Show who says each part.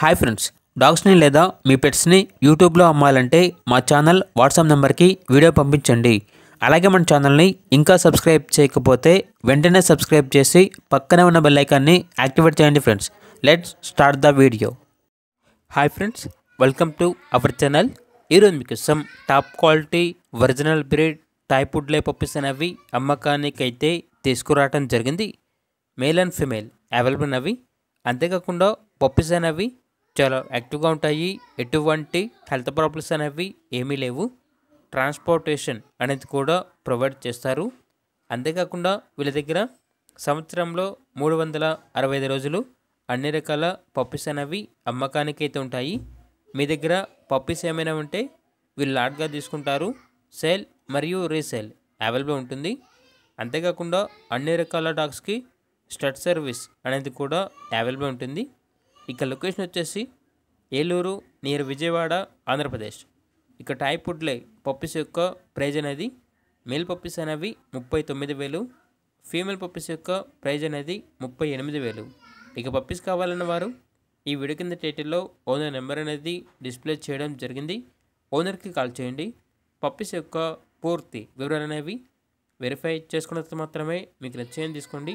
Speaker 1: hi friends డాగ్స్ని లేదా మీ పెట్స్ని యూట్యూబ్లో అమ్మాలంటే మా ఛానల్ వాట్సాప్ నెంబర్కి వీడియో పంపించండి అలాగే మన ఛానల్ని ఇంకా సబ్స్క్రైబ్ చేయకపోతే వెంటనే సబ్స్క్రైబ్ చేసి పక్కనే ఉన్న బెల్లైకాన్ని యాక్టివేట్ చేయండి friends let's start the video hi friends welcome to our channel ఈరోజు ఇష్టం top quality original breed toy poodle puppies అనేవి అమ్మకానికైతే తీసుకురావటం జరిగింది మేల్ అండ్ ఫిమేల్ అవైలబుల్ అవి అంతేకాకుండా పప్పిస్ అనేవి చాలా యాక్టివ్గా ఉంటాయి ఎటువంటి హెల్త్ ప్రాబ్లమ్స్ అనేవి ఏమీ లేవు ట్రాన్స్పోర్టేషన్ అనేది కూడా ప్రొవైడ్ చేస్తారు అంతేకాకుండా వీళ్ళ దగ్గర సంవత్సరంలో మూడు వందల అరవై ఐదు రోజులు అన్ని రకాల పప్పీస్ అనేవి అమ్మకానికి అయితే ఉంటాయి మీ దగ్గర పప్పీస్ ఏమైనా ఉంటే వీళ్ళు లాట్గా తీసుకుంటారు సేల్ మరియు రీసేల్ అవైలబుల్ ఉంటుంది అంతేకాకుండా అన్ని రకాల డాగ్స్కి స్టడ్ సర్వీస్ అనేది కూడా అవైలబుల్ ఉంటుంది ఇక లొకేషన్ వచ్చేసి ఏలూరు నియర్ విజయవాడ ఆంధ్రప్రదేశ్ ఇక టాయ్ ఫుడ్లే పప్పీస్ యొక్క ప్రైజ్ అనేది మేల్ పప్పీస్ అనేవి ముప్పై తొమ్మిది వేలు ఫీమేల్ పప్పీస్ యొక్క ప్రైజ్ అనేది ముప్పై ఎనిమిది వేలు ఇక పప్పీస్ కావాలన్న వారు ఈ వీడియో కింద టైటిల్లో ఓనర్ నెంబర్ అనేది డిస్ప్లే చేయడం జరిగింది ఓనర్కి కాల్ చేయండి పప్పీస్ యొక్క పూర్తి వివరాలు అనేవి వెరిఫై చేసుకున్న మాత్రమే మీకు నచ్చేయని తీసుకోండి